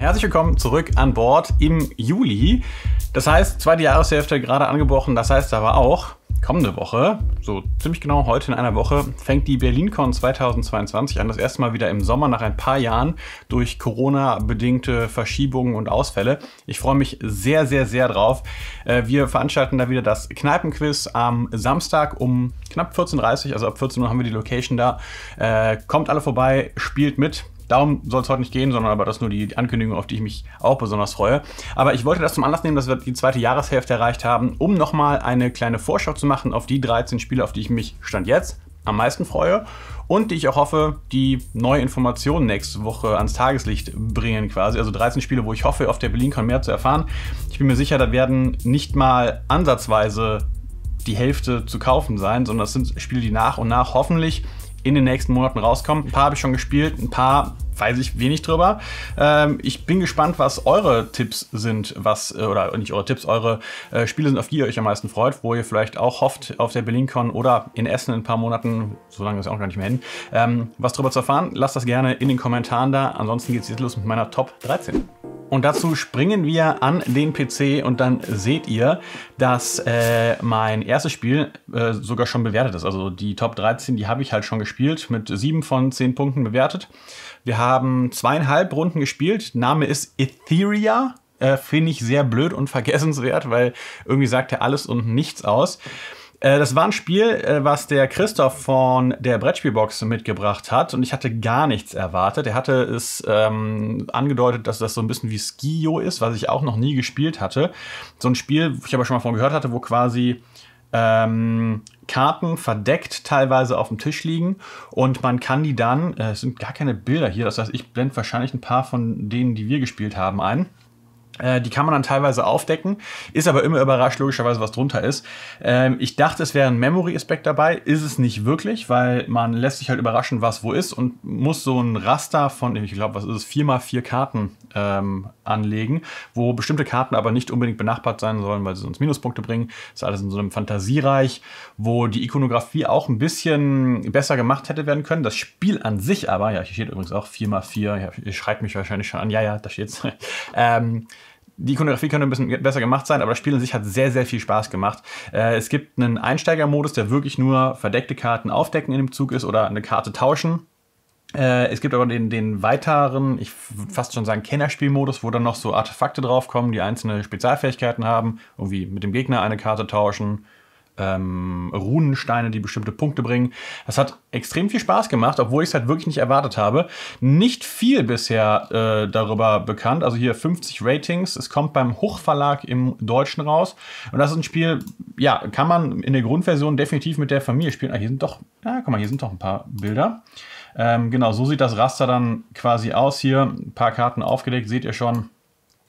Herzlich willkommen zurück an Bord im Juli. Das heißt, zweite Jahreshälfte gerade angebrochen. Das heißt aber auch, kommende Woche, so ziemlich genau heute in einer Woche, fängt die BerlinCon 2022 an. Das erste Mal wieder im Sommer nach ein paar Jahren durch Corona-bedingte Verschiebungen und Ausfälle. Ich freue mich sehr, sehr, sehr drauf. Äh, wir veranstalten da wieder das Kneipenquiz am Samstag um knapp 14.30 Uhr. Also ab 14 Uhr haben wir die Location da. Äh, kommt alle vorbei, spielt mit. Darum soll es heute nicht gehen, sondern aber das ist nur die Ankündigung, auf die ich mich auch besonders freue. Aber ich wollte das zum Anlass nehmen, dass wir die zweite Jahreshälfte erreicht haben, um nochmal eine kleine Vorschau zu machen auf die 13 Spiele, auf die ich mich stand jetzt am meisten freue und die ich auch hoffe, die neue Informationen nächste Woche ans Tageslicht bringen quasi. Also 13 Spiele, wo ich hoffe, auf der BerlinCon mehr zu erfahren. Ich bin mir sicher, da werden nicht mal ansatzweise die Hälfte zu kaufen sein, sondern das sind Spiele, die nach und nach hoffentlich in den nächsten Monaten rauskommen. Ein paar habe ich schon gespielt, ein paar weiß ich wenig drüber. Ähm, ich bin gespannt, was eure Tipps sind, was, äh, oder nicht eure Tipps, eure äh, Spiele sind, auf die ihr euch am meisten freut, wo ihr vielleicht auch hofft, auf der BerlinCon oder in Essen in ein paar Monaten, solange lange ist auch gar nicht mehr hin, ähm, was drüber zu erfahren. Lasst das gerne in den Kommentaren da. Ansonsten geht es jetzt los mit meiner Top 13. Und dazu springen wir an den PC und dann seht ihr, dass äh, mein erstes Spiel äh, sogar schon bewertet ist. Also die Top 13, die habe ich halt schon gespielt, mit 7 von 10 Punkten bewertet. Wir haben zweieinhalb Runden gespielt. Name ist Etheria. Äh, Finde ich sehr blöd und vergessenswert, weil irgendwie sagt er alles und nichts aus. Äh, das war ein Spiel, äh, was der Christoph von der Brettspielbox mitgebracht hat und ich hatte gar nichts erwartet. Er hatte es ähm, angedeutet, dass das so ein bisschen wie Skio ist, was ich auch noch nie gespielt hatte. So ein Spiel, wo ich aber schon mal von gehört hatte, wo quasi ähm, Karten verdeckt teilweise auf dem Tisch liegen und man kann die dann, äh, es sind gar keine Bilder hier, das heißt, ich blende wahrscheinlich ein paar von denen, die wir gespielt haben, ein. Äh, die kann man dann teilweise aufdecken, ist aber immer überrascht, logischerweise, was drunter ist. Ähm, ich dachte, es wäre ein Memory-Aspekt dabei, ist es nicht wirklich, weil man lässt sich halt überraschen, was wo ist und muss so ein Raster von, ich glaube, was ist es, 4x4 Karten ähm, anlegen, wo bestimmte Karten aber nicht unbedingt benachbart sein sollen, weil sie sonst Minuspunkte bringen. Das ist alles in so einem Fantasiereich, wo die Ikonografie auch ein bisschen besser gemacht hätte werden können. Das Spiel an sich aber, ja, hier steht übrigens auch 4x4, ja, ihr schreibt mich wahrscheinlich schon an, ja, ja, da steht es. ähm, die Ikonografie könnte ein bisschen besser gemacht sein, aber das Spiel an sich hat sehr, sehr viel Spaß gemacht. Äh, es gibt einen Einsteigermodus, der wirklich nur verdeckte Karten aufdecken in dem Zug ist oder eine Karte tauschen. Äh, es gibt aber den, den weiteren, ich fast schon sagen Kennerspielmodus, wo dann noch so Artefakte draufkommen, die einzelne Spezialfähigkeiten haben, irgendwie mit dem Gegner eine Karte tauschen, ähm, Runensteine, die bestimmte Punkte bringen. Das hat extrem viel Spaß gemacht, obwohl ich es halt wirklich nicht erwartet habe. Nicht viel bisher äh, darüber bekannt. Also hier 50 Ratings. Es kommt beim Hochverlag im Deutschen raus. Und das ist ein Spiel, ja, kann man in der Grundversion definitiv mit der Familie spielen. Ah, hier sind doch, ja, guck mal, hier sind doch ein paar Bilder. Ähm, genau, so sieht das Raster dann quasi aus hier. Ein paar Karten aufgelegt, seht ihr schon.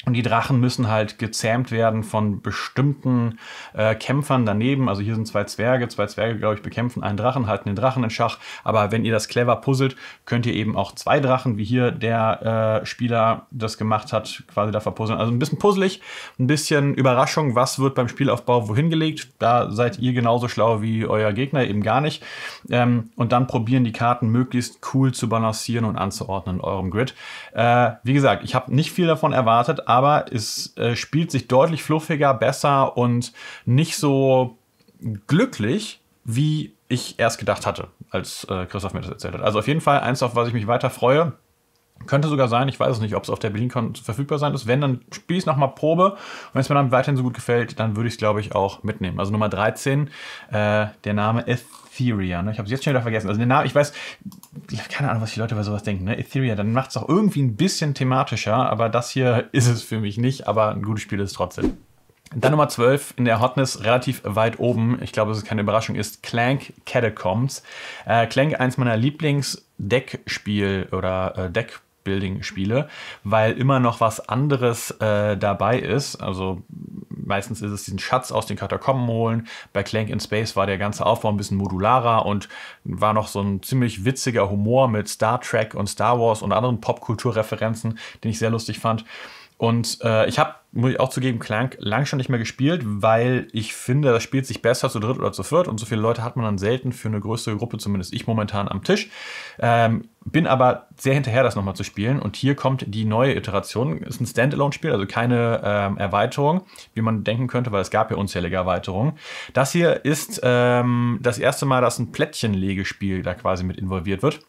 Und die Drachen müssen halt gezähmt werden von bestimmten äh, Kämpfern daneben. Also hier sind zwei Zwerge. Zwei Zwerge, glaube ich, bekämpfen einen Drachen, halten den Drachen in Schach. Aber wenn ihr das clever puzzelt, könnt ihr eben auch zwei Drachen, wie hier der äh, Spieler das gemacht hat, quasi da verpuzzeln. Also ein bisschen puzzelig, ein bisschen Überraschung. Was wird beim Spielaufbau wohin gelegt? Da seid ihr genauso schlau wie euer Gegner, eben gar nicht. Ähm, und dann probieren die Karten möglichst cool zu balancieren und anzuordnen in eurem Grid. Äh, wie gesagt, ich habe nicht viel davon erwartet aber es äh, spielt sich deutlich fluffiger, besser und nicht so glücklich, wie ich erst gedacht hatte, als äh, Christoph mir das erzählt hat. Also auf jeden Fall eins, auf was ich mich weiter freue. Könnte sogar sein, ich weiß es nicht, ob es auf der BerlinCon verfügbar sein ist. Wenn, dann spiele ich es nochmal Probe. Und wenn es mir dann weiterhin so gut gefällt, dann würde ich es, glaube ich, auch mitnehmen. Also Nummer 13, äh, der Name Etheria. Ne? Ich habe es jetzt schon wieder vergessen. Also der Name, ich weiß, keine Ahnung, was die Leute über sowas denken. Ne? Etheria, dann macht es auch irgendwie ein bisschen thematischer. Aber das hier ist es für mich nicht. Aber ein gutes Spiel ist es trotzdem. Dann Nummer 12 in der Hotness relativ weit oben, ich glaube, es ist keine Überraschung, ist Clank Catacombs. Äh, Clank, eins meiner Lieblings- Deckspiel oder äh, Deck Building-Spiele, weil immer noch was anderes äh, dabei ist. Also meistens ist es diesen Schatz aus den Katakomben holen. Bei Clank in Space war der ganze Aufbau ein bisschen modularer und war noch so ein ziemlich witziger Humor mit Star Trek und Star Wars und anderen Popkulturreferenzen, den ich sehr lustig fand. Und äh, ich habe, muss ich auch zugeben, Clank lang schon nicht mehr gespielt, weil ich finde, das spielt sich besser zu dritt oder zu viert und so viele Leute hat man dann selten für eine größere Gruppe, zumindest ich momentan am Tisch. Ähm, bin aber sehr hinterher, das nochmal zu spielen. Und hier kommt die neue Iteration. Ist ein Standalone-Spiel, also keine ähm, Erweiterung, wie man denken könnte, weil es gab ja unzählige Erweiterungen. Das hier ist ähm, das erste Mal, dass ein Plättchenlegespiel da quasi mit involviert wird.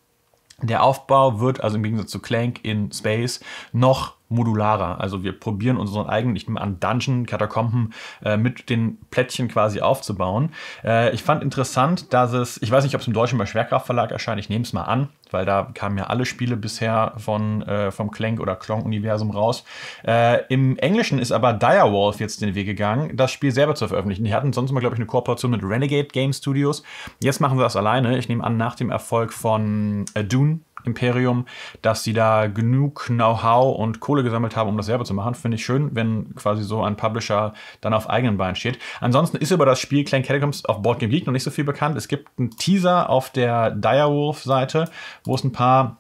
Der Aufbau wird also im Gegensatz zu Clank in Space noch modularer. Also wir probieren unseren eigenen, ich nehme an, Dungeon, Katakomben äh, mit den Plättchen quasi aufzubauen. Äh, ich fand interessant, dass es, ich weiß nicht, ob es im Deutschen bei Schwerkraftverlag erscheint, ich nehme es mal an, weil da kamen ja alle Spiele bisher von, äh, vom Clank- oder Klonk-Universum raus. Äh, Im Englischen ist aber Direwolf jetzt den Weg gegangen, das Spiel selber zu veröffentlichen. Die hatten sonst immer, glaube ich, eine Kooperation mit Renegade Game Studios. Jetzt machen sie das alleine. Ich nehme an, nach dem Erfolg von äh, Dune Imperium, dass sie da genug Know-how und Kohle gesammelt haben, um das selber zu machen. Finde ich schön, wenn quasi so ein Publisher dann auf eigenen Beinen steht. Ansonsten ist über das Spiel Clank Catacombs auf Board Game Geek noch nicht so viel bekannt. Es gibt einen Teaser auf der Direwolf-Seite, wo es ein paar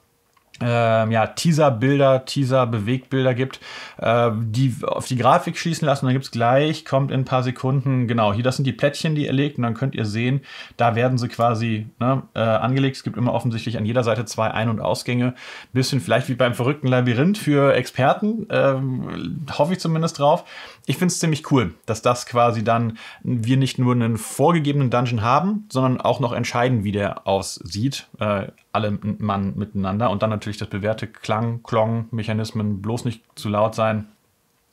ähm, ja, Teaser-Bilder, Teaser-Bewegbilder gibt, äh, die auf die Grafik schießen lassen. Dann gibt es gleich, kommt in ein paar Sekunden, genau, hier, das sind die Plättchen, die ihr legt. Und dann könnt ihr sehen, da werden sie quasi ne, äh, angelegt. Es gibt immer offensichtlich an jeder Seite zwei Ein- und Ausgänge. Bisschen vielleicht wie beim verrückten Labyrinth für Experten, ähm, hoffe ich zumindest drauf. Ich finde es ziemlich cool, dass das quasi dann wir nicht nur einen vorgegebenen Dungeon haben, sondern auch noch entscheiden, wie der aussieht. Äh, alle Mann miteinander. Und dann natürlich das bewährte Klang, Klong, Mechanismen, bloß nicht zu laut sein.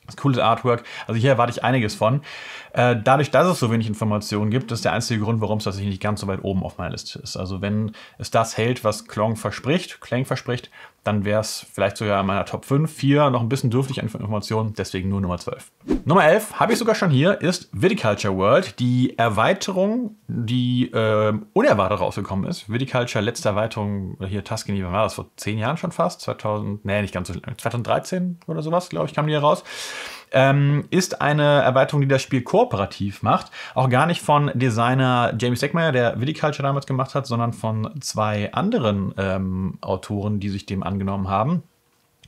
Das coole Artwork. Also hier erwarte ich einiges von. Äh, dadurch, dass es so wenig Informationen gibt, ist der einzige Grund, warum es tatsächlich nicht ganz so weit oben auf meiner Liste ist. Also wenn es das hält, was Klong verspricht, Klang verspricht, dann wäre es vielleicht sogar in meiner Top 5. 4 noch ein bisschen dürftig an Informationen, deswegen nur Nummer 12. Nummer 11 habe ich sogar schon hier, ist Viticulture World, die Erweiterung, die äh, unerwartet rausgekommen ist. Viticulture, letzte Erweiterung, hier Tuscany, wann war das? Vor 10 Jahren schon fast? 2000, nee, nicht ganz so lange, 2013 oder sowas, glaube ich, kam die hier raus ähm, ist eine Erweiterung, die das Spiel kooperativ macht. Auch gar nicht von Designer James Deckmeyer, der Villiculture damals gemacht hat, sondern von zwei anderen ähm, Autoren, die sich dem angenommen haben.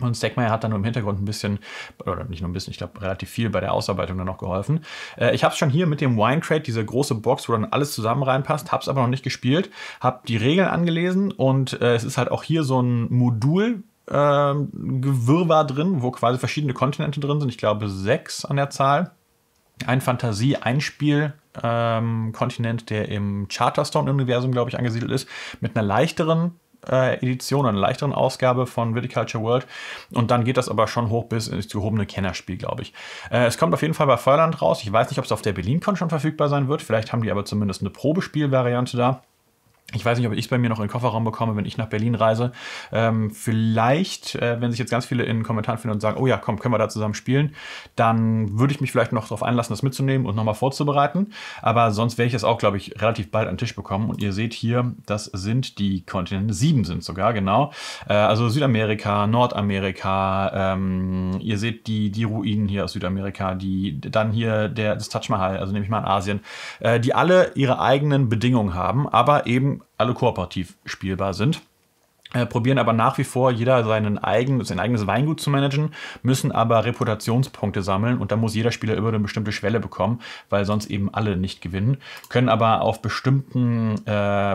Und Stackmeyer hat dann nur im Hintergrund ein bisschen, oder nicht nur ein bisschen, ich glaube relativ viel bei der Ausarbeitung dann noch geholfen. Äh, ich habe es schon hier mit dem Wine Crate, diese große Box, wo dann alles zusammen reinpasst, habe es aber noch nicht gespielt, habe die Regeln angelesen und äh, es ist halt auch hier so ein Modul, ähm, Gewirrwarr drin, wo quasi verschiedene Kontinente drin sind. Ich glaube sechs an der Zahl. Ein Fantasie, einspiel Spiel, ähm, Kontinent, der im Charterstone-Universum, glaube ich, angesiedelt ist, mit einer leichteren äh, Edition, einer leichteren Ausgabe von Viticulture World. Und dann geht das aber schon hoch bis ins gehobene Kennerspiel, glaube ich. Äh, es kommt auf jeden Fall bei Feuerland raus. Ich weiß nicht, ob es auf der BerlinCon schon verfügbar sein wird. Vielleicht haben die aber zumindest eine Probespielvariante da. Ich weiß nicht, ob ich es bei mir noch in den Kofferraum bekomme, wenn ich nach Berlin reise. Ähm, vielleicht, äh, wenn sich jetzt ganz viele in den Kommentaren finden und sagen, oh ja, komm, können wir da zusammen spielen, dann würde ich mich vielleicht noch darauf einlassen, das mitzunehmen und nochmal vorzubereiten. Aber sonst werde ich es auch, glaube ich, relativ bald an den Tisch bekommen. Und ihr seht hier, das sind die Kontinente, sieben sind sogar, genau. Äh, also Südamerika, Nordamerika, ähm, ihr seht die, die Ruinen hier aus Südamerika, die, dann hier der, das Taj Mahal, also nehme ich mal an Asien, äh, die alle ihre eigenen Bedingungen haben, aber eben alle kooperativ spielbar sind. Äh, probieren aber nach wie vor jeder seinen eigenen, sein eigenes Weingut zu managen, müssen aber Reputationspunkte sammeln und da muss jeder Spieler über eine bestimmte Schwelle bekommen, weil sonst eben alle nicht gewinnen, können aber auf bestimmten äh,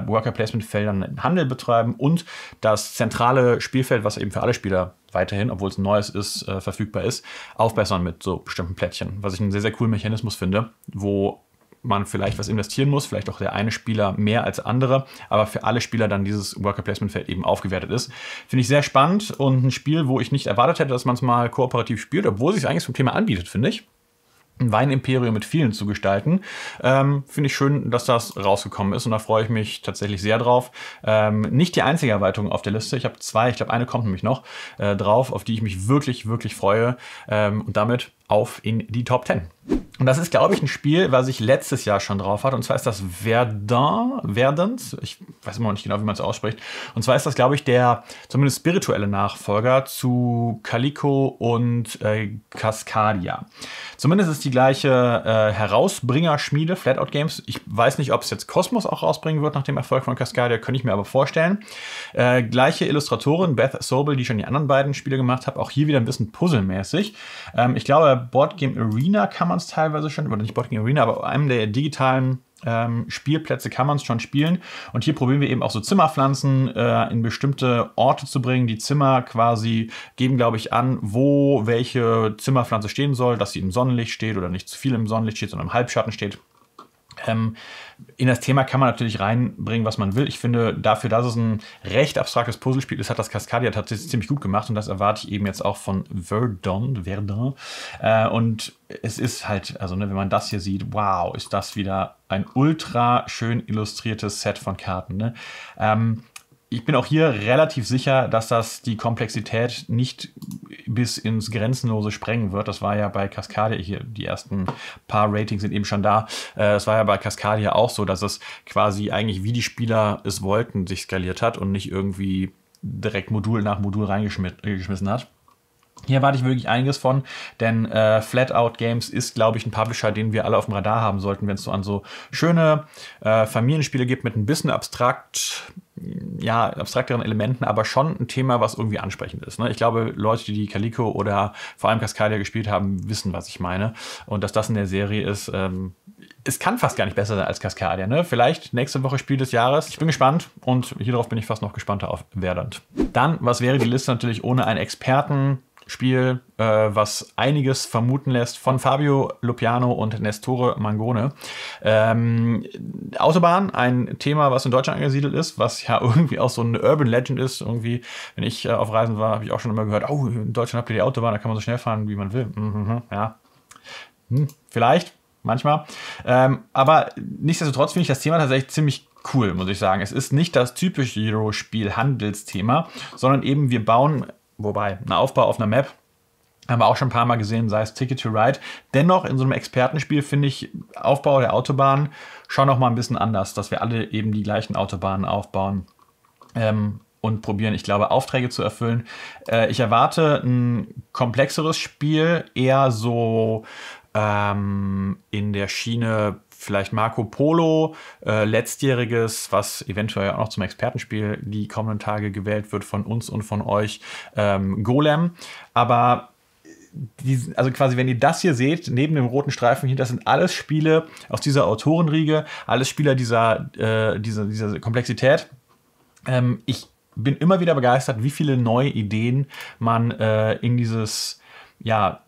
Worker-Placement-Feldern Handel betreiben und das zentrale Spielfeld, was eben für alle Spieler weiterhin, obwohl es ein neues ist, äh, verfügbar ist, aufbessern mit so bestimmten Plättchen, was ich einen sehr, sehr coolen Mechanismus finde, wo man vielleicht was investieren muss, vielleicht auch der eine Spieler mehr als andere, aber für alle Spieler dann dieses Worker Placement Feld eben aufgewertet ist. Finde ich sehr spannend und ein Spiel, wo ich nicht erwartet hätte, dass man es mal kooperativ spielt, obwohl sich es eigentlich zum Thema anbietet, finde ich ein Weinimperium mit vielen zu gestalten. Ähm, Finde ich schön, dass das rausgekommen ist und da freue ich mich tatsächlich sehr drauf. Ähm, nicht die einzige Erweiterung auf der Liste. Ich habe zwei, ich glaube, eine kommt nämlich noch äh, drauf, auf die ich mich wirklich, wirklich freue. Ähm, und damit auf in die Top 10. Und das ist, glaube ich, ein Spiel, was ich letztes Jahr schon drauf hatte. Und zwar ist das Verdun, Verdens, ich weiß immer noch nicht genau, wie man es ausspricht. Und zwar ist das, glaube ich, der zumindest spirituelle Nachfolger zu Calico und äh, Cascadia. Zumindest ist die gleiche äh, herausbringer Flatout Games. Ich weiß nicht, ob es jetzt Kosmos auch rausbringen wird nach dem Erfolg von Cascadia, könnte ich mir aber vorstellen. Äh, gleiche Illustratorin, Beth Sobel, die schon die anderen beiden Spiele gemacht hat, auch hier wieder ein bisschen puzzelmäßig. Ähm, ich glaube, Board Game Arena kann man es teilweise schon, oder nicht Board Game Arena, aber einem der digitalen ähm, Spielplätze kann man es schon spielen. Und hier probieren wir eben auch so Zimmerpflanzen äh, in bestimmte Orte zu bringen. Die Zimmer quasi geben, glaube ich, an, wo welche Zimmerpflanze stehen soll, dass sie im Sonnenlicht steht oder nicht zu viel im Sonnenlicht steht, sondern im Halbschatten steht. Ähm, in das Thema kann man natürlich reinbringen, was man will. Ich finde, dafür, dass es ein recht abstraktes Puzzlespiel ist, hat das Cascadia tatsächlich ziemlich gut gemacht und das erwarte ich eben jetzt auch von Verdun. Verdun. Äh, und es ist halt, also ne, wenn man das hier sieht, wow, ist das wieder ein ultra schön illustriertes Set von Karten. Ne? Ähm, ich bin auch hier relativ sicher, dass das die Komplexität nicht bis ins Grenzenlose sprengen wird. Das war ja bei Cascadia hier, die ersten paar Ratings sind eben schon da. Äh, es war ja bei Cascadia auch so, dass es quasi eigentlich wie die Spieler es wollten, sich skaliert hat und nicht irgendwie direkt Modul nach Modul reingeschmissen hat. Hier warte ich wirklich einiges von, denn äh, Flatout Games ist, glaube ich, ein Publisher, den wir alle auf dem Radar haben sollten, wenn es so an so schöne äh, Familienspiele gibt mit ein bisschen abstrakt ja, abstrakteren Elementen, aber schon ein Thema, was irgendwie ansprechend ist. Ne? Ich glaube, Leute, die die Calico oder vor allem Cascadia gespielt haben, wissen, was ich meine. Und dass das in der Serie ist, ähm, es kann fast gar nicht besser sein als Cascadia. Ne? Vielleicht nächste Woche Spiel des Jahres. Ich bin gespannt und hierauf bin ich fast noch gespannter auf Verdant. Dann, was wäre die Liste natürlich ohne einen Experten? Spiel, äh, was einiges vermuten lässt von Fabio Lupiano und Nestore Mangone. Ähm, Autobahn, ein Thema, was in Deutschland angesiedelt ist, was ja irgendwie auch so eine Urban Legend ist. Irgendwie, wenn ich äh, auf Reisen war, habe ich auch schon immer gehört, oh, in Deutschland habt ihr die Autobahn, da kann man so schnell fahren, wie man will. Mhm, ja. Hm, vielleicht, manchmal. Ähm, aber nichtsdestotrotz finde ich das Thema tatsächlich ziemlich cool, muss ich sagen. Es ist nicht das typische Hero-Spiel-Handelsthema, sondern eben wir bauen Wobei, ein Aufbau auf einer Map haben wir auch schon ein paar Mal gesehen, sei es Ticket to Ride. Dennoch in so einem Expertenspiel finde ich Aufbau der Autobahn schon noch mal ein bisschen anders, dass wir alle eben die gleichen Autobahnen aufbauen. Ähm, und probieren, ich glaube, Aufträge zu erfüllen. Äh, ich erwarte ein komplexeres Spiel, eher so ähm, in der Schiene vielleicht Marco Polo, äh, letztjähriges, was eventuell auch noch zum Expertenspiel die kommenden Tage gewählt wird von uns und von euch, ähm, Golem. Aber äh, die, also quasi, wenn ihr das hier seht, neben dem roten Streifen hier, das sind alles Spiele aus dieser Autorenriege, alles Spieler dieser, äh, dieser, dieser Komplexität. Ähm, ich bin immer wieder begeistert, wie viele neue Ideen man äh, in dieses ja,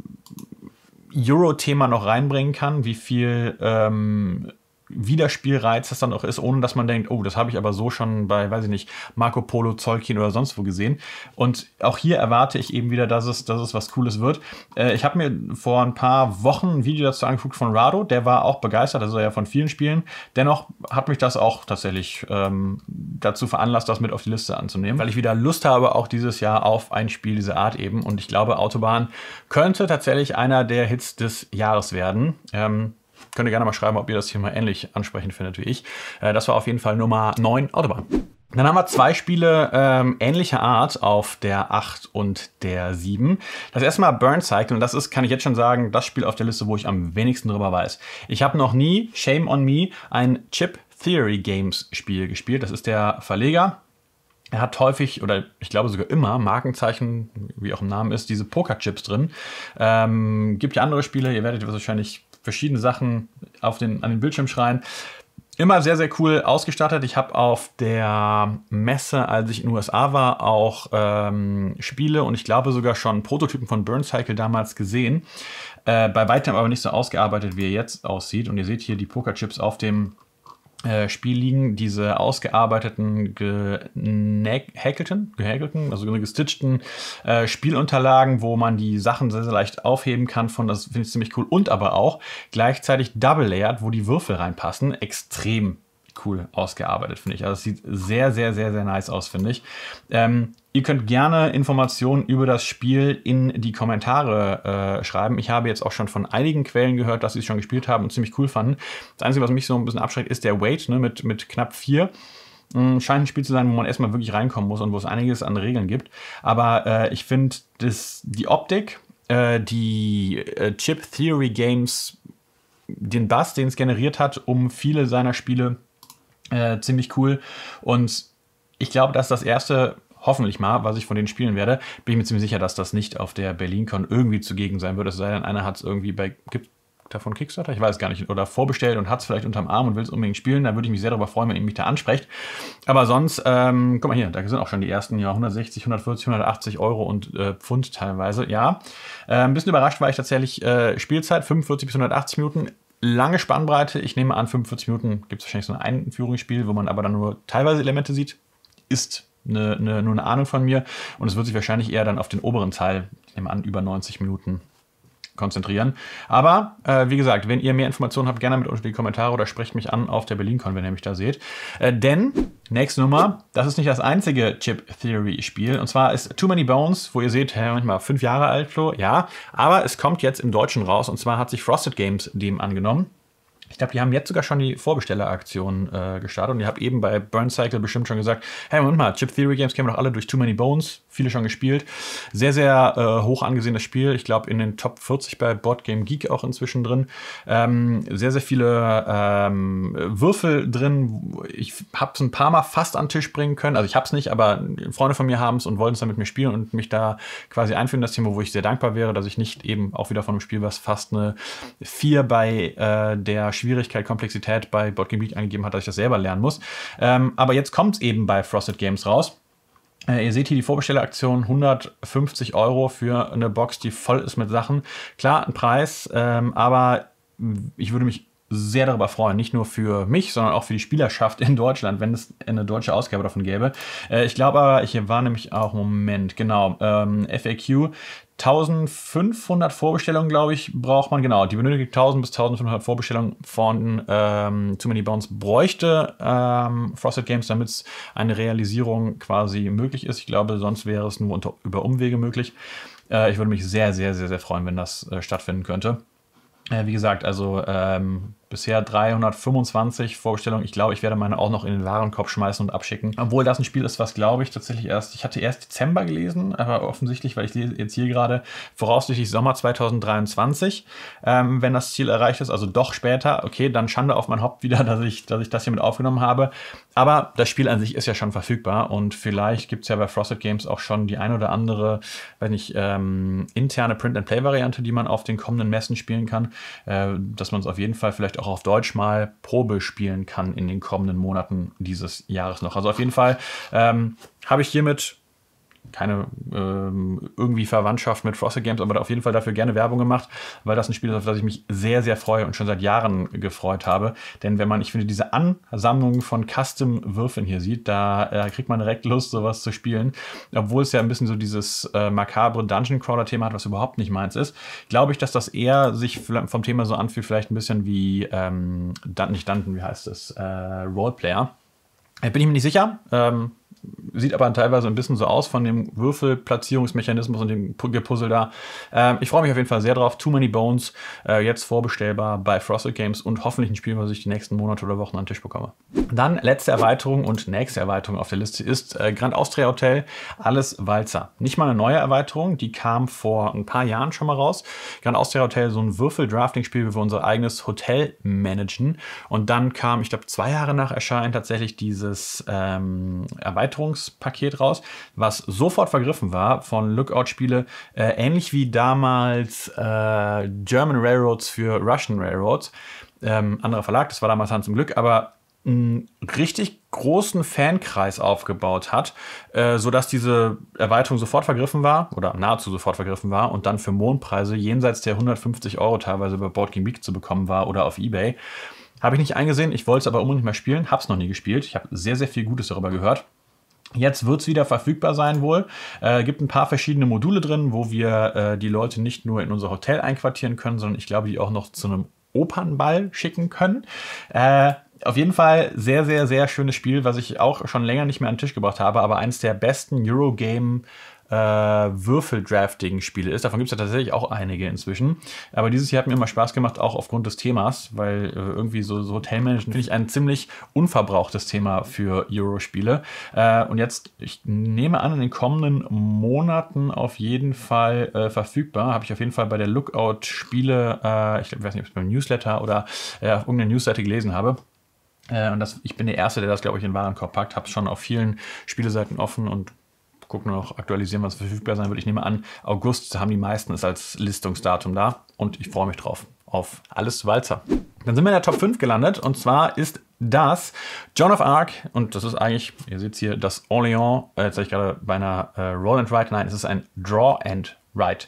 Euro-Thema noch reinbringen kann, wie viel ähm, Wiederspielreiz das dann auch ist, ohne dass man denkt, oh, das habe ich aber so schon bei, weiß ich nicht, Marco Polo, Zolkin oder sonst wo gesehen. Und auch hier erwarte ich eben wieder, dass es, dass es was Cooles wird. Äh, ich habe mir vor ein paar Wochen ein Video dazu angeguckt von Rado, der war auch begeistert, also ja von vielen Spielen. Dennoch hat mich das auch tatsächlich ähm, dazu veranlasst, das mit auf die Liste anzunehmen, weil ich wieder Lust habe, auch dieses Jahr auf ein Spiel dieser Art eben. Und ich glaube, Autobahn könnte tatsächlich einer der Hits des Jahres werden. Ähm, Könnt ihr gerne mal schreiben, ob ihr das hier mal ähnlich ansprechend findet wie ich. Äh, das war auf jeden Fall Nummer 9 Autobahn. Dann haben wir zwei Spiele ähm, ähnlicher Art auf der 8 und der 7. Das erste Mal Burn Cycle und das ist, kann ich jetzt schon sagen, das Spiel auf der Liste, wo ich am wenigsten drüber weiß. Ich habe noch nie, shame on me, ein Chip Theory Games Spiel gespielt. Das ist der Verleger. Er hat häufig oder ich glaube sogar immer Markenzeichen, wie auch im Namen ist, diese Pokerchips drin. Ähm, gibt ja andere Spiele, ihr werdet wahrscheinlich verschiedene Sachen auf den, an den Bildschirm schreien. Immer sehr, sehr cool ausgestattet. Ich habe auf der Messe, als ich in den USA war, auch ähm, Spiele und ich glaube sogar schon Prototypen von Burn Cycle damals gesehen. Äh, bei weitem aber nicht so ausgearbeitet, wie er jetzt aussieht. Und ihr seht hier die Pokerchips auf dem äh, Spiel liegen, diese ausgearbeiteten, gehäkelten, gehäkelten, also gestitchten äh, Spielunterlagen, wo man die Sachen sehr, sehr leicht aufheben kann von, das finde ich ziemlich cool, und aber auch gleichzeitig Double Layered, wo die Würfel reinpassen, extrem cool ausgearbeitet, finde ich. Also es sieht sehr, sehr, sehr, sehr nice aus, finde ich. Ähm, ihr könnt gerne Informationen über das Spiel in die Kommentare äh, schreiben. Ich habe jetzt auch schon von einigen Quellen gehört, dass sie es schon gespielt haben und ziemlich cool fanden. Das Einzige, was mich so ein bisschen abschreckt, ist der Weight ne, mit, mit knapp vier mm, scheint ein Spiel zu sein, wo man erstmal wirklich reinkommen muss und wo es einiges an Regeln gibt. Aber äh, ich finde, die Optik, äh, die äh, Chip Theory Games, den Bass, den es generiert hat, um viele seiner Spiele äh, ziemlich cool. Und ich glaube, dass das erste hoffentlich mal, was ich von denen spielen werde. Bin ich mir ziemlich sicher, dass das nicht auf der BerlinCon irgendwie zugegen sein wird. Es sei denn, einer hat es irgendwie bei. Gibt davon Kickstarter? Ich weiß gar nicht. Oder vorbestellt und hat es vielleicht unterm Arm und will es unbedingt spielen. Da würde ich mich sehr darüber freuen, wenn ihr mich da ansprecht. Aber sonst, ähm, guck mal hier, da sind auch schon die ersten ja, 160, 140, 180 Euro und äh, Pfund teilweise. Ja. Äh, ein bisschen überrascht war ich tatsächlich. Äh, Spielzeit 45 bis 180 Minuten lange Spannbreite. Ich nehme an, 45 Minuten gibt es wahrscheinlich so ein Einführungsspiel, wo man aber dann nur teilweise Elemente sieht. Ist eine, eine, nur eine Ahnung von mir. Und es wird sich wahrscheinlich eher dann auf den oberen Teil, ich nehme an, über 90 Minuten konzentrieren. Aber äh, wie gesagt, wenn ihr mehr Informationen habt, gerne mit unten in die Kommentare oder sprecht mich an auf der BerlinCon, wenn ihr mich da seht. Äh, denn, nächste Nummer, das ist nicht das einzige Chip Theory Spiel. Und zwar ist Too Many Bones, wo ihr seht, hä, manchmal fünf Jahre alt, Flo, ja. Aber es kommt jetzt im Deutschen raus und zwar hat sich Frosted Games dem angenommen. Ich glaube, die haben jetzt sogar schon die Vorbestelleraktion äh, gestartet und ich habe eben bei Burn Cycle bestimmt schon gesagt, hey, Moment mal, Chip Theory Games kennen wir doch alle durch Too Many Bones, viele schon gespielt. Sehr, sehr äh, hoch angesehenes Spiel, ich glaube in den Top 40 bei Board Game Geek auch inzwischen drin. Ähm, sehr, sehr viele ähm, Würfel drin. Ich habe es ein paar Mal fast an den Tisch bringen können, also ich habe es nicht, aber Freunde von mir haben es und wollten es dann mit mir spielen und mich da quasi einführen, das Thema, wo ich sehr dankbar wäre, dass ich nicht eben auch wieder von einem Spiel, was fast eine 4 bei äh, der Schwierigkeit, Komplexität bei Board Geek angegeben hat, dass ich das selber lernen muss. Ähm, aber jetzt kommt es eben bei Frosted Games raus. Äh, ihr seht hier die Vorbestelleraktion, 150 Euro für eine Box, die voll ist mit Sachen. Klar, ein Preis, ähm, aber ich würde mich sehr darüber freuen, nicht nur für mich, sondern auch für die Spielerschaft in Deutschland, wenn es eine deutsche Ausgabe davon gäbe. Äh, ich glaube aber, hier war nämlich auch, Moment, genau, ähm, FAQ, 1500 Vorbestellungen, glaube ich, braucht man. Genau, die benötigte 1000 bis 1500 Vorbestellungen von ähm, Too Many Bounds bräuchte ähm, Frosted Games, damit es eine Realisierung quasi möglich ist. Ich glaube, sonst wäre es nur unter, über Umwege möglich. Äh, ich würde mich sehr, sehr, sehr, sehr freuen, wenn das äh, stattfinden könnte. Äh, wie gesagt, also ähm, bisher 325 Vorbestellungen. Ich glaube, ich werde meine auch noch in den Warenkorb schmeißen und abschicken. Obwohl das ein Spiel ist, was glaube ich tatsächlich erst, ich hatte erst Dezember gelesen, aber offensichtlich, weil ich jetzt hier gerade, voraussichtlich Sommer 2023, ähm, wenn das Ziel erreicht ist, also doch später, okay, dann Schande auf mein Haupt wieder, dass ich, dass ich das hier mit aufgenommen habe. Aber das Spiel an sich ist ja schon verfügbar und vielleicht gibt es ja bei Frosted Games auch schon die ein oder andere, weiß nicht, ähm, interne Print-and-Play-Variante, die man auf den kommenden Messen spielen kann, äh, dass man es auf jeden Fall vielleicht auch auf Deutsch mal Probe spielen kann in den kommenden Monaten dieses Jahres noch. Also auf jeden Fall ähm, habe ich hiermit keine ähm, irgendwie Verwandtschaft mit Frosted Games, aber auf jeden Fall dafür gerne Werbung gemacht, weil das ein Spiel ist, auf das ich mich sehr, sehr freue und schon seit Jahren gefreut habe. Denn wenn man, ich finde, diese Ansammlung von Custom-Würfeln hier sieht, da äh, kriegt man direkt Lust, sowas zu spielen. Obwohl es ja ein bisschen so dieses äh, makabre Dungeon-Crawler-Thema hat, was überhaupt nicht meins ist, glaube ich, dass das eher sich vom Thema so anfühlt, vielleicht ein bisschen wie, ähm, nicht Dungeon, wie heißt das, äh, Roleplayer. Äh, bin ich mir nicht sicher. Ähm, sieht aber teilweise ein bisschen so aus von dem Würfelplatzierungsmechanismus und dem Gepuzzle da. Ähm, ich freue mich auf jeden Fall sehr drauf. Too Many Bones, äh, jetzt vorbestellbar bei Frosted Games und hoffentlich ein Spiel, was ich die nächsten Monate oder Wochen an den Tisch bekomme. Dann letzte Erweiterung und nächste Erweiterung auf der Liste ist äh, Grand Austria Hotel, alles Walzer. Nicht mal eine neue Erweiterung, die kam vor ein paar Jahren schon mal raus. Grand Austria Hotel, so ein Würfel-Drafting-Spiel, wie wir unser eigenes Hotel managen. Und dann kam, ich glaube, zwei Jahre nach Erscheinen tatsächlich dieses ähm, Erweiterung Erweiterungspaket raus, was sofort vergriffen war von Lookout-Spiele, äh, ähnlich wie damals äh, German Railroads für Russian Railroads. Ähm, anderer Verlag, das war damals Hans zum Glück, aber einen richtig großen Fankreis aufgebaut hat, äh, sodass diese Erweiterung sofort vergriffen war oder nahezu sofort vergriffen war und dann für Mondpreise jenseits der 150 Euro teilweise bei Board Game Geek zu bekommen war oder auf Ebay. Habe ich nicht eingesehen, ich wollte es aber unbedingt mal spielen, habe es noch nie gespielt. Ich habe sehr, sehr viel Gutes darüber gehört. Jetzt wird es wieder verfügbar sein wohl. Äh, gibt ein paar verschiedene Module drin, wo wir äh, die Leute nicht nur in unser Hotel einquartieren können, sondern ich glaube, die auch noch zu einem Opernball schicken können. Äh, auf jeden Fall sehr, sehr, sehr schönes Spiel, was ich auch schon länger nicht mehr an den Tisch gebracht habe, aber eines der besten Eurogame äh, Würfel-Drafting-Spiele ist. Davon gibt es ja tatsächlich auch einige inzwischen. Aber dieses Jahr hat mir immer Spaß gemacht, auch aufgrund des Themas, weil äh, irgendwie so, so Hotelmanagement finde ich ein ziemlich unverbrauchtes Thema für Euro-Spiele. Äh, und jetzt, ich nehme an, in den kommenden Monaten auf jeden Fall äh, verfügbar. Habe ich auf jeden Fall bei der Lookout-Spiele, äh, ich weiß nicht, ob es beim Newsletter oder äh, auf irgendeiner Newsseite gelesen habe. Äh, und das, ich bin der Erste, der das, glaube ich, in den Warenkorb packt. Habe es schon auf vielen Spieleseiten offen und gucke nur noch aktualisieren, was verfügbar sein wird. Ich nehme an, August haben die meisten es als Listungsdatum da und ich freue mich drauf auf alles Walzer. Dann sind wir in der Top 5 gelandet und zwar ist das John of Arc und das ist eigentlich, ihr seht hier, das Orleans, äh, jetzt sage ich gerade bei einer äh, Roll and Write, nein, es ist ein Draw and Write.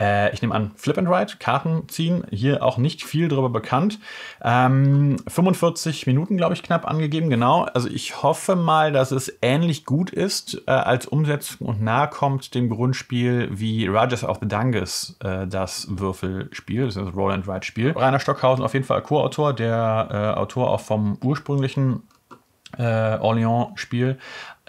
Äh, ich nehme an, Flip and Ride, Karten ziehen, hier auch nicht viel darüber bekannt. Ähm, 45 Minuten, glaube ich, knapp angegeben, genau. Also ich hoffe mal, dass es ähnlich gut ist äh, als Umsetzung und nahe kommt dem Grundspiel wie Rajas of the Dungus, äh, das Würfelspiel, das Roll and Ride Spiel. Rainer Stockhausen auf jeden Fall Co-Autor, der äh, Autor auch vom ursprünglichen äh, Orléans-Spiel,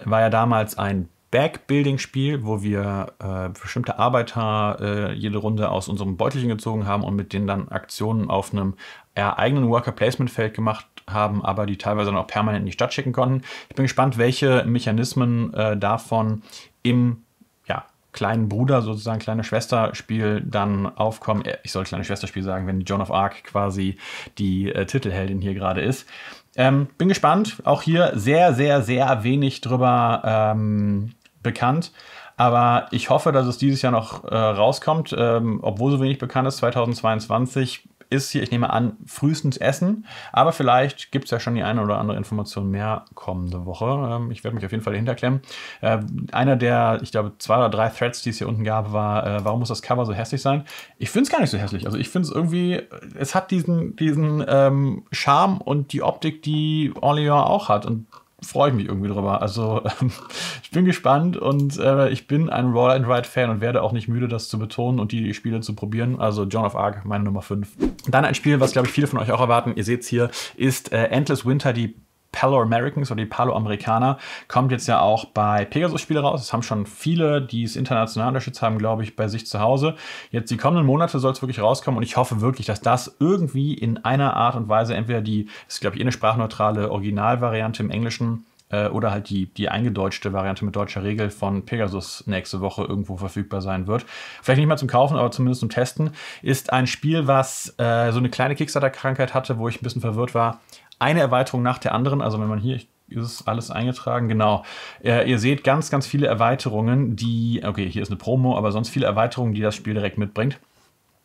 war ja damals ein Backbuilding-Spiel, wo wir äh, bestimmte Arbeiter äh, jede Runde aus unserem Beutelchen gezogen haben und mit denen dann Aktionen auf einem eher eigenen Worker-Placement-Feld gemacht haben, aber die teilweise dann auch permanent in die Stadt schicken konnten. Ich bin gespannt, welche Mechanismen äh, davon im ja, kleinen Bruder, sozusagen kleine Schwester-Spiel dann aufkommen. Äh, ich soll kleine Schwester-Spiel sagen, wenn John of Arc quasi die äh, Titelheldin hier gerade ist. Ähm, bin gespannt. Auch hier sehr, sehr, sehr wenig drüber ähm, bekannt. Aber ich hoffe, dass es dieses Jahr noch äh, rauskommt, ähm, obwohl so wenig bekannt ist. 2022 ist hier, ich nehme an, frühestens Essen. Aber vielleicht gibt es ja schon die eine oder andere Information mehr kommende Woche. Ähm, ich werde mich auf jeden Fall dahinter klemmen. Äh, einer der, ich glaube, zwei oder drei Threads, die es hier unten gab, war, äh, warum muss das Cover so hässlich sein? Ich finde es gar nicht so hässlich. Also ich finde es irgendwie, es hat diesen, diesen ähm, Charme und die Optik, die Orléans auch hat. Und freue ich mich irgendwie drüber. Also ähm, ich bin gespannt und äh, ich bin ein Roll and Ride Fan und werde auch nicht müde, das zu betonen und die Spiele zu probieren. Also John of Arc, meine Nummer 5. Dann ein Spiel, was glaube ich viele von euch auch erwarten, ihr seht es hier, ist äh, Endless Winter, die Palo Americans oder die Palo Amerikaner kommt jetzt ja auch bei Pegasus-Spiele raus. Das haben schon viele, die es international unterstützt haben, glaube ich, bei sich zu Hause. Jetzt die kommenden Monate soll es wirklich rauskommen und ich hoffe wirklich, dass das irgendwie in einer Art und Weise entweder die, das ist glaube ich eh eine sprachneutrale Originalvariante im Englischen äh, oder halt die, die eingedeutschte Variante mit deutscher Regel von Pegasus nächste Woche irgendwo verfügbar sein wird. Vielleicht nicht mal zum Kaufen, aber zumindest zum Testen. Ist ein Spiel, was äh, so eine kleine Kickstarter-Krankheit hatte, wo ich ein bisschen verwirrt war eine Erweiterung nach der anderen. Also wenn man hier, ist alles eingetragen, genau. Äh, ihr seht ganz, ganz viele Erweiterungen, die, okay, hier ist eine Promo, aber sonst viele Erweiterungen, die das Spiel direkt mitbringt.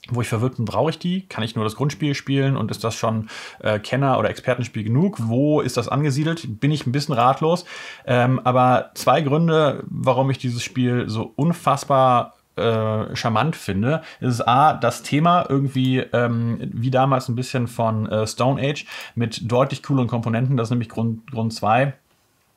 Wo ich verwirrt bin, brauche ich die? Kann ich nur das Grundspiel spielen und ist das schon äh, Kenner- oder Expertenspiel genug? Wo ist das angesiedelt? Bin ich ein bisschen ratlos. Ähm, aber zwei Gründe, warum ich dieses Spiel so unfassbar äh, charmant finde, ist A, das Thema irgendwie ähm, wie damals ein bisschen von äh, Stone Age mit deutlich cooleren Komponenten. Das ist nämlich Grund 2. Grund zwei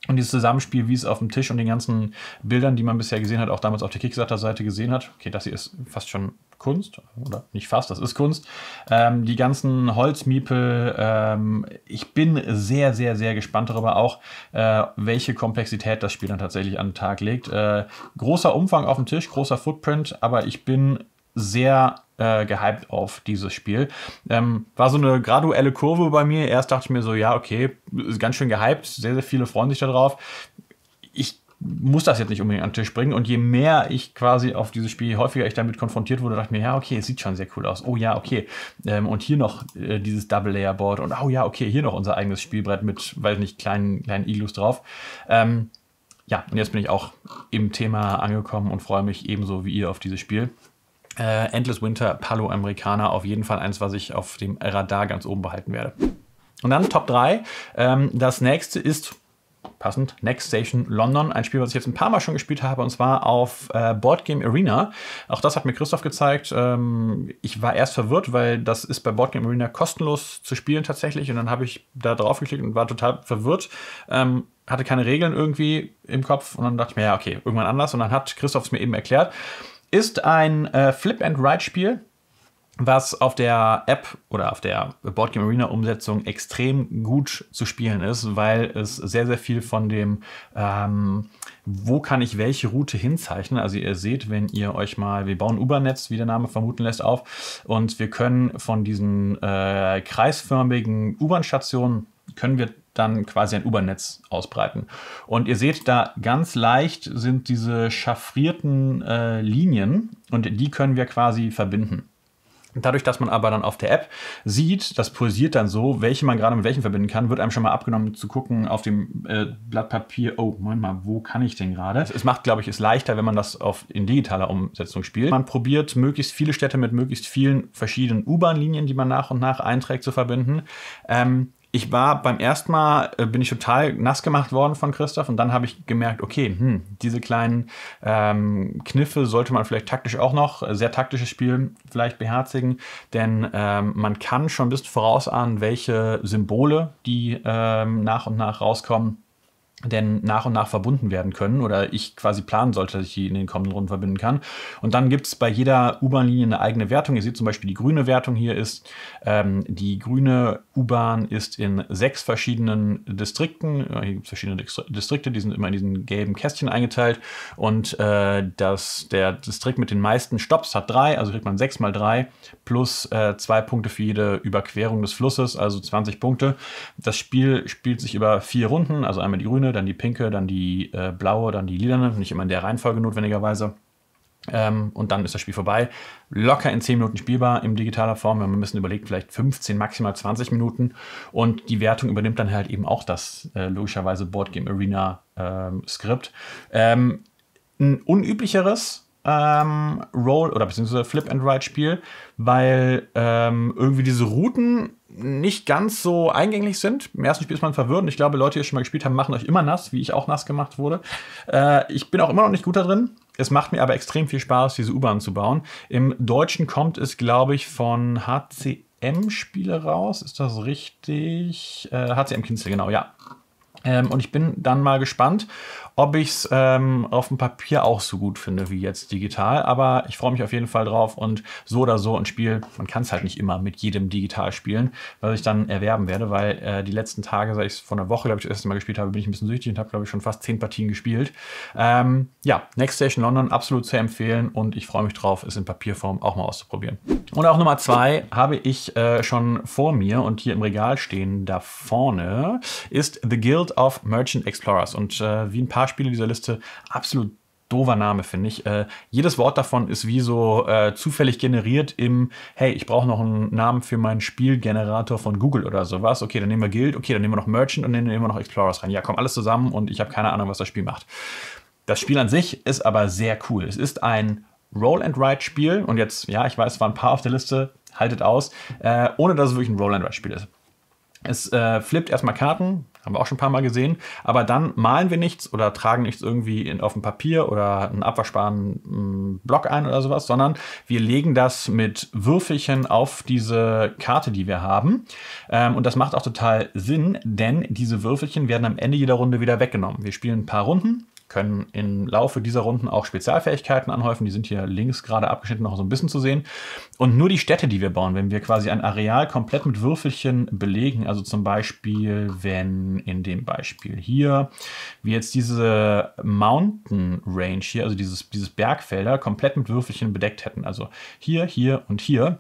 und dieses Zusammenspiel, wie es auf dem Tisch und den ganzen Bildern, die man bisher gesehen hat, auch damals auf der Kickstarter-Seite gesehen hat, okay, das hier ist fast schon Kunst, oder nicht fast, das ist Kunst. Ähm, die ganzen Holzmiepel, ähm, ich bin sehr, sehr, sehr gespannt darüber auch, äh, welche Komplexität das Spiel dann tatsächlich an den Tag legt. Äh, großer Umfang auf dem Tisch, großer Footprint, aber ich bin sehr äh, gehypt auf dieses Spiel. Ähm, war so eine graduelle Kurve bei mir. Erst dachte ich mir so, ja, okay, ist ganz schön gehypt, sehr, sehr viele freuen sich darauf. Ich muss das jetzt nicht unbedingt an den Tisch bringen. Und je mehr ich quasi auf dieses Spiel, je häufiger ich damit konfrontiert wurde, dachte ich mir, ja, okay, es sieht schon sehr cool aus. Oh ja, okay. Ähm, und hier noch äh, dieses Double-Layer-Board und oh ja, okay, hier noch unser eigenes Spielbrett mit, weiß nicht, kleinen, kleinen Iglus drauf. Ähm, ja, und jetzt bin ich auch im Thema angekommen und freue mich ebenso wie ihr auf dieses Spiel. Äh, Endless Winter Palo Americana auf jeden Fall eins, was ich auf dem Radar ganz oben behalten werde. Und dann Top 3. Ähm, das nächste ist passend, Next Station London, ein Spiel, was ich jetzt ein paar Mal schon gespielt habe, und zwar auf äh, Board Game Arena. Auch das hat mir Christoph gezeigt. Ähm, ich war erst verwirrt, weil das ist bei Board Game Arena kostenlos zu spielen tatsächlich. Und dann habe ich da drauf geklickt und war total verwirrt. Ähm, hatte keine Regeln irgendwie im Kopf und dann dachte ich mir, ja, okay, irgendwann anders. Und dann hat Christoph es mir eben erklärt ist ein äh, Flip-and-Ride-Spiel, was auf der App oder auf der Boardgame Arena Umsetzung extrem gut zu spielen ist, weil es sehr, sehr viel von dem, ähm, wo kann ich welche Route hinzeichnen. Also ihr seht, wenn ihr euch mal, wir bauen U-Bahn-Netz, wie der Name vermuten lässt, auf und wir können von diesen äh, kreisförmigen U-Bahn-Stationen können wir dann quasi ein U-Bahn-Netz ausbreiten. Und ihr seht da ganz leicht sind diese schaffrierten äh, Linien und die können wir quasi verbinden. Dadurch, dass man aber dann auf der App sieht, das pulsiert dann so, welche man gerade mit welchen verbinden kann, wird einem schon mal abgenommen zu gucken auf dem äh, Blatt Papier, oh, Moment mal, wo kann ich denn gerade? Es, es macht, glaube ich, es leichter, wenn man das auf, in digitaler Umsetzung spielt. Man probiert, möglichst viele Städte mit möglichst vielen verschiedenen U-Bahn-Linien, die man nach und nach einträgt, zu verbinden. Ähm, ich war beim ersten Mal, äh, bin ich total nass gemacht worden von Christoph und dann habe ich gemerkt, okay, hm, diese kleinen ähm, Kniffe sollte man vielleicht taktisch auch noch, äh, sehr taktisches Spiel vielleicht beherzigen, denn ähm, man kann schon ein bisschen vorausahnen, welche Symbole die ähm, nach und nach rauskommen denn nach und nach verbunden werden können oder ich quasi planen sollte, dass ich die in den kommenden Runden verbinden kann. Und dann gibt es bei jeder U-Bahn-Linie eine eigene Wertung. Ihr seht zum Beispiel, die grüne Wertung hier ist, ähm, die grüne U-Bahn ist in sechs verschiedenen Distrikten. Hier gibt es verschiedene Distrikte, die sind immer in diesen gelben Kästchen eingeteilt. Und äh, das, der Distrikt mit den meisten Stops hat drei, also kriegt man sechs mal drei plus äh, zwei Punkte für jede Überquerung des Flusses, also 20 Punkte. Das Spiel spielt sich über vier Runden, also einmal die grüne, dann die pinke, dann die äh, blaue, dann die lila, nicht immer in der Reihenfolge notwendigerweise. Ähm, und dann ist das Spiel vorbei. Locker in 10 Minuten spielbar im digitaler Form. Wir müssen überlegen, vielleicht 15, maximal 20 Minuten. Und die Wertung übernimmt dann halt eben auch das äh, logischerweise Boardgame Arena ähm, Skript. Ähm, ein unüblicheres ähm, Roll oder beziehungsweise Flip and Ride Spiel, weil ähm, irgendwie diese Routen nicht ganz so eingänglich sind. Im ersten Spiel ist man verwirrt und ich glaube, Leute, die es schon mal gespielt haben, machen euch immer nass, wie ich auch nass gemacht wurde. Äh, ich bin auch immer noch nicht gut da drin. Es macht mir aber extrem viel Spaß, diese U-Bahn zu bauen. Im Deutschen kommt es, glaube ich, von HCM-Spiele raus. Ist das richtig? Äh, HCM-Kinzel, genau, ja. Ähm, und ich bin dann mal gespannt, ob ich es ähm, auf dem Papier auch so gut finde wie jetzt digital. Aber ich freue mich auf jeden Fall drauf und so oder so ein Spiel, man kann es halt nicht immer mit jedem digital spielen, was ich dann erwerben werde, weil äh, die letzten Tage, seit ich es vor einer Woche, glaube ich, das erste Mal gespielt habe, bin ich ein bisschen süchtig und habe, glaube ich, schon fast zehn Partien gespielt. Ähm, ja, Next Station London absolut zu empfehlen und ich freue mich drauf, es in Papierform auch mal auszuprobieren. Und auch Nummer zwei habe ich äh, schon vor mir und hier im Regal stehen, da vorne, ist The Guild of Merchant Explorers. Und äh, wie ein paar Spiele dieser Liste, absolut dover Name, finde ich. Äh, jedes Wort davon ist wie so äh, zufällig generiert im, hey, ich brauche noch einen Namen für meinen Spielgenerator von Google oder sowas. Okay, dann nehmen wir Guild, okay, dann nehmen wir noch Merchant und dann nehmen wir noch Explorers rein. Ja, komm, alles zusammen und ich habe keine Ahnung, was das Spiel macht. Das Spiel an sich ist aber sehr cool. Es ist ein Roll-and-Ride-Spiel und jetzt, ja, ich weiß, es waren ein paar auf der Liste, haltet aus, äh, ohne dass es wirklich ein Roll-and-Ride-Spiel ist. Es äh, flippt erstmal Karten, haben wir auch schon ein paar Mal gesehen. Aber dann malen wir nichts oder tragen nichts irgendwie in, auf ein Papier oder einen abwaschbaren mm, Block ein oder sowas, sondern wir legen das mit Würfelchen auf diese Karte, die wir haben. Ähm, und das macht auch total Sinn, denn diese Würfelchen werden am Ende jeder Runde wieder weggenommen. Wir spielen ein paar Runden können im Laufe dieser Runden auch Spezialfähigkeiten anhäufen. Die sind hier links gerade abgeschnitten noch so ein bisschen zu sehen. Und nur die Städte, die wir bauen, wenn wir quasi ein Areal komplett mit Würfelchen belegen, also zum Beispiel, wenn in dem Beispiel hier wir jetzt diese Mountain Range hier, also dieses, dieses Bergfelder, komplett mit Würfelchen bedeckt hätten. Also hier, hier und hier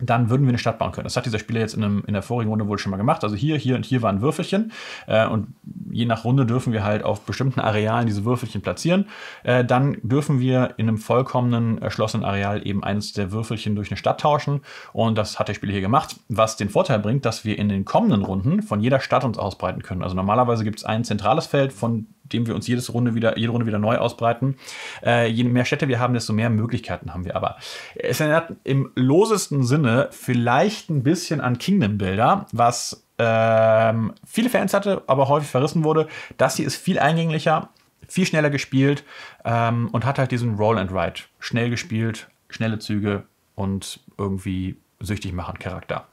dann würden wir eine Stadt bauen können. Das hat dieser Spieler jetzt in, einem, in, der vorigen Runde wohl schon mal gemacht. Also hier, hier und hier waren Würfelchen. Äh, und je nach Runde dürfen wir halt auf bestimmten Arealen diese Würfelchen platzieren. Äh, dann dürfen wir in einem vollkommenen erschlossenen Areal eben eines der Würfelchen durch eine Stadt tauschen. Und das hat der Spieler hier gemacht, was den Vorteil bringt, dass wir in den kommenden Runden von jeder Stadt uns ausbreiten können. Also normalerweise gibt es ein zentrales Feld, von dem wir uns jedes Runde wieder, jede Runde wieder neu ausbreiten. Äh, je mehr Städte wir haben, desto mehr Möglichkeiten haben wir. Aber es erinnert im losesten Sinne vielleicht ein bisschen an Kingdom Builder, was ähm, viele Fans hatte, aber häufig verrissen wurde. Das hier ist viel eingänglicher, viel schneller gespielt ähm, und hat halt diesen Roll and Ride. Schnell gespielt, schnelle Züge und irgendwie süchtig machen Charakter.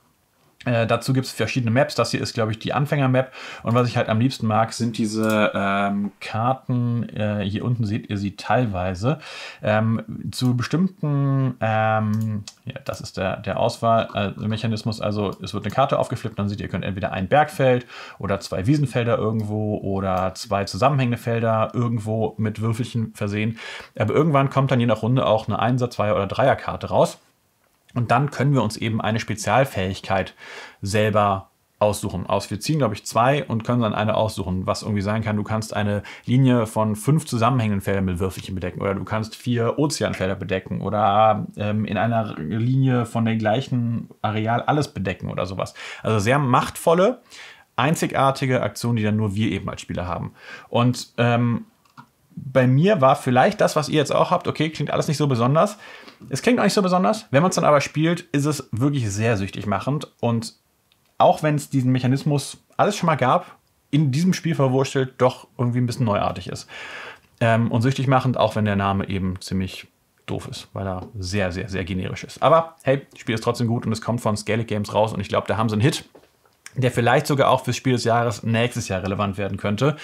Äh, dazu gibt es verschiedene Maps. Das hier ist, glaube ich, die Anfänger-Map. Und was ich halt am liebsten mag, sind diese ähm, Karten. Äh, hier unten seht ihr sie teilweise. Ähm, zu bestimmten, ähm, ja, das ist der, der Auswahlmechanismus. Also es wird eine Karte aufgeflippt, dann seht ihr, ihr könnt entweder ein Bergfeld oder zwei Wiesenfelder irgendwo oder zwei zusammenhängende Felder irgendwo mit Würfelchen versehen. Aber irgendwann kommt dann je nach Runde auch eine Einser-, Zweier- oder Dreierkarte raus. Und dann können wir uns eben eine Spezialfähigkeit selber aussuchen. Aus wir ziehen, glaube ich, zwei und können dann eine aussuchen, was irgendwie sein kann, du kannst eine Linie von fünf zusammenhängenden Feldern mit Würfelchen bedecken oder du kannst vier Ozeanfelder bedecken oder ähm, in einer Linie von dem gleichen Areal alles bedecken oder sowas. Also sehr machtvolle, einzigartige Aktionen, die dann nur wir eben als Spieler haben. Und ähm, bei mir war vielleicht das, was ihr jetzt auch habt, okay, klingt alles nicht so besonders. Es klingt auch nicht so besonders. Wenn man es dann aber spielt, ist es wirklich sehr süchtig machend. Und auch wenn es diesen Mechanismus alles schon mal gab, in diesem Spiel verwurstelt, doch irgendwie ein bisschen neuartig ist. Ähm, und süchtig machend, auch wenn der Name eben ziemlich doof ist, weil er sehr, sehr, sehr generisch ist. Aber hey, das Spiel ist trotzdem gut und es kommt von Scalic Games raus und ich glaube, da haben sie einen Hit der vielleicht sogar auch fürs Spiel des Jahres nächstes Jahr relevant werden könnte.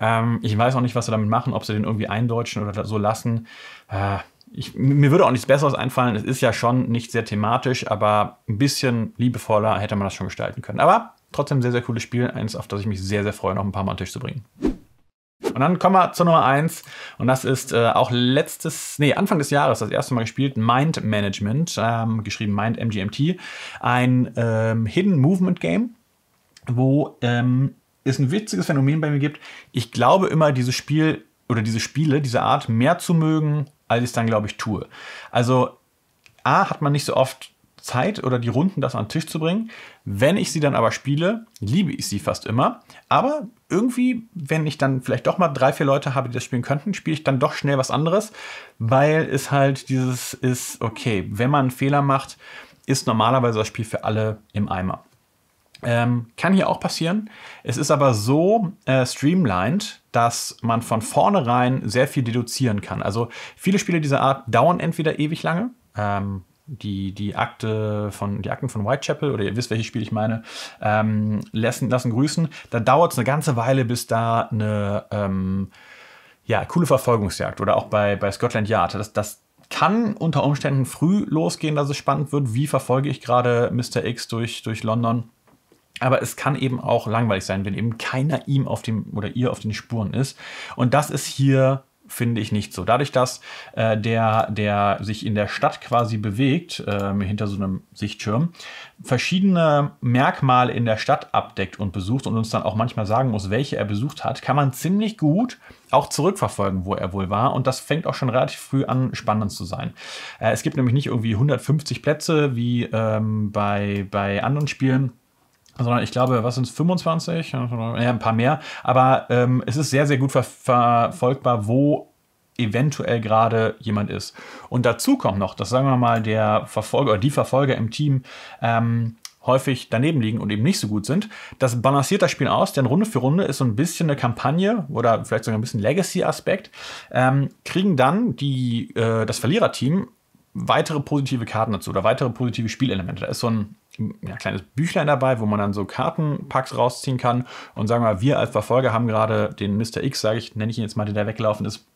Ähm, ich weiß auch nicht, was sie damit machen, ob sie den irgendwie eindeutschen oder so lassen. Äh, ich, mir würde auch nichts Besseres einfallen. Es ist ja schon nicht sehr thematisch, aber ein bisschen liebevoller hätte man das schon gestalten können. Aber trotzdem sehr, sehr cooles Spiel. Eins, auf das ich mich sehr, sehr freue, noch ein paar Mal an den Tisch zu bringen. Und dann kommen wir zur Nummer 1. Und das ist äh, auch letztes, nee, Anfang des Jahres das erste Mal gespielt, Mind Management, ähm, geschrieben Mind MGMT. Ein ähm, Hidden Movement Game wo ähm, es ein witziges Phänomen bei mir gibt. Ich glaube immer, dieses Spiel oder diese Spiele, diese Art mehr zu mögen, als ich es dann, glaube ich, tue. Also, A, hat man nicht so oft Zeit oder die Runden, das an den Tisch zu bringen. Wenn ich sie dann aber spiele, liebe ich sie fast immer. Aber irgendwie, wenn ich dann vielleicht doch mal drei, vier Leute habe, die das spielen könnten, spiele ich dann doch schnell was anderes, weil es halt dieses ist, okay, wenn man einen Fehler macht, ist normalerweise das Spiel für alle im Eimer. Ähm, kann hier auch passieren. Es ist aber so äh, streamlined, dass man von vornherein sehr viel deduzieren kann. Also viele Spiele dieser Art dauern entweder ewig lange. Ähm, die, die, Akte von, die Akten von Whitechapel, oder ihr wisst, welches Spiel ich meine, ähm, lassen, lassen grüßen. Da dauert es eine ganze Weile, bis da eine ähm, ja, coole Verfolgungsjagd oder auch bei, bei Scotland Yard. Das, das, kann unter Umständen früh losgehen, dass es spannend wird. Wie verfolge ich gerade Mr. X durch, durch London? Aber es kann eben auch langweilig sein, wenn eben keiner ihm auf dem oder ihr auf den Spuren ist. Und das ist hier finde ich nicht so. Dadurch, dass äh, der, der sich in der Stadt quasi bewegt, äh, hinter so einem Sichtschirm, verschiedene Merkmale in der Stadt abdeckt und besucht und uns dann auch manchmal sagen muss, welche er besucht hat, kann man ziemlich gut auch zurückverfolgen, wo er wohl war. Und das fängt auch schon relativ früh an, spannend zu sein. Äh, es gibt nämlich nicht irgendwie 150 Plätze wie ähm, bei, bei anderen Spielen sondern also, ich glaube, was sind es, 25? Ja, ein paar mehr. Aber ähm, es ist sehr, sehr gut ver verfolgbar, wo eventuell gerade jemand ist. Und dazu kommt noch, dass sagen wir mal, der Verfolger oder die Verfolger im Team ähm, häufig daneben liegen und eben nicht so gut sind. Das balanciert das Spiel aus, denn Runde für Runde ist so ein bisschen eine Kampagne oder vielleicht sogar ein bisschen Legacy-Aspekt. Ähm, kriegen dann die, äh, das Verliererteam weitere positive Karten dazu oder weitere positive Spielelemente. Da ist so ein ja, kleines Büchlein dabei, wo man dann so Kartenpacks rausziehen kann. Und sagen wir mal, wir als Verfolger haben gerade den Mr. X, sage ich, nenne ich ihn jetzt mal, der da weggelaufen ist,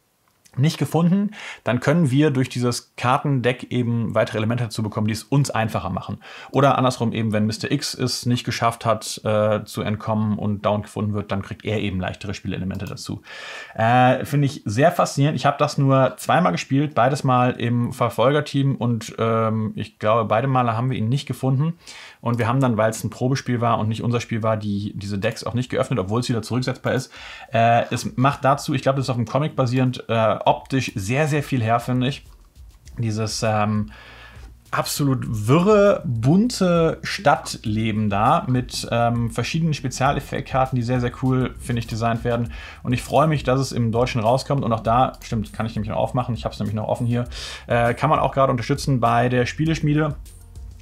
nicht gefunden, dann können wir durch dieses Kartendeck eben weitere Elemente dazu bekommen, die es uns einfacher machen. Oder andersrum eben, wenn Mr. X es nicht geschafft hat, äh, zu entkommen und down gefunden wird, dann kriegt er eben leichtere Spielelemente dazu. Äh, Finde ich sehr faszinierend. Ich habe das nur zweimal gespielt, beides Mal im Verfolgerteam und ähm, ich glaube, beide Male haben wir ihn nicht gefunden. Und wir haben dann, weil es ein Probespiel war und nicht unser Spiel war, die, diese Decks auch nicht geöffnet, obwohl es wieder zurücksetzbar ist. Äh, es macht dazu, ich glaube, das ist auf dem Comic basierend, äh, optisch sehr, sehr viel her, finde ich. Dieses ähm, absolut wirre, bunte Stadtleben da mit ähm, verschiedenen Spezialeffektkarten, die sehr, sehr cool, finde ich, designt werden. Und ich freue mich, dass es im Deutschen rauskommt. Und auch da, stimmt, kann ich nämlich noch aufmachen. Ich habe es nämlich noch offen hier. Äh, kann man auch gerade unterstützen bei der Spieleschmiede.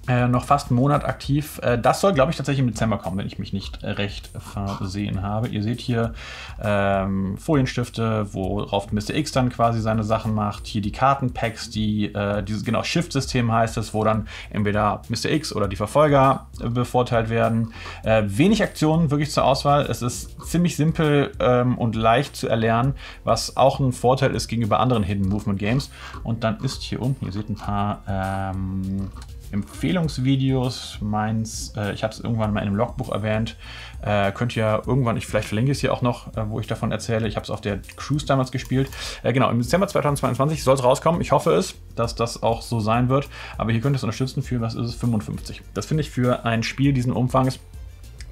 Äh, noch fast einen Monat aktiv. Äh, das soll, glaube ich, tatsächlich im Dezember kommen, wenn ich mich nicht äh, recht versehen habe. Ihr seht hier ähm, Folienstifte, worauf Mr. X dann quasi seine Sachen macht. Hier die Kartenpacks, die äh, dieses genau Shift-System heißt es, wo dann entweder Mr. X oder die Verfolger bevorteilt werden. Äh, wenig Aktionen wirklich zur Auswahl. Es ist ziemlich simpel ähm, und leicht zu erlernen, was auch ein Vorteil ist gegenüber anderen Hidden Movement Games. Und dann ist hier unten, ihr seht ein paar ähm, Empfehlungsvideos meins, äh, ich habe es irgendwann mal in einem Logbuch erwähnt, äh, könnt ihr irgendwann, ich vielleicht verlinke es hier auch noch, äh, wo ich davon erzähle, ich habe es auf der Cruise damals gespielt. Äh, genau, im Dezember 2022 soll es rauskommen, ich hoffe es, dass das auch so sein wird, aber hier könnt ihr es unterstützen für, was ist es, 55. Das finde ich für ein Spiel diesen Umfangs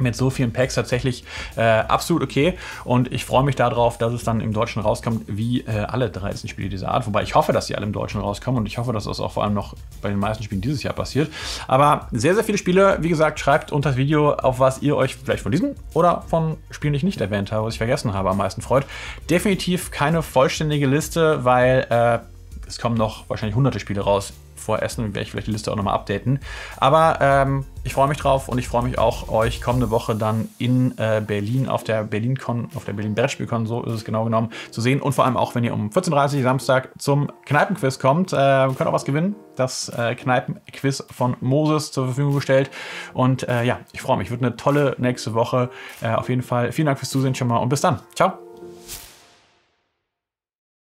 mit so vielen Packs tatsächlich äh, absolut okay. Und ich freue mich darauf, dass es dann im Deutschen rauskommt, wie äh, alle 13 Spiele dieser Art. Wobei ich hoffe, dass sie alle im Deutschen rauskommen und ich hoffe, dass das auch vor allem noch bei den meisten Spielen dieses Jahr passiert. Aber sehr, sehr viele Spiele, wie gesagt, schreibt unter das Video, auf was ihr euch vielleicht von diesen oder von Spielen, die ich nicht erwähnt habe, was ich vergessen habe, am meisten freut. Definitiv keine vollständige Liste, weil äh, es kommen noch wahrscheinlich hunderte Spiele raus, vorher essen und werde ich vielleicht die Liste auch nochmal updaten. Aber ähm, ich freue mich drauf und ich freue mich auch, euch kommende Woche dann in äh, Berlin auf der Berlin Con, auf der Berlin Brettspielcon, so ist es genau genommen, zu sehen. Und vor allem auch, wenn ihr um 14.30 Uhr Samstag zum Kneipenquiz kommt, äh, könnt auch was gewinnen. Das äh, Kneipenquiz von Moses zur Verfügung gestellt. Und äh, ja, ich freue mich. Wird eine tolle nächste Woche. Äh, auf jeden Fall vielen Dank fürs Zusehen schon mal und bis dann. Ciao.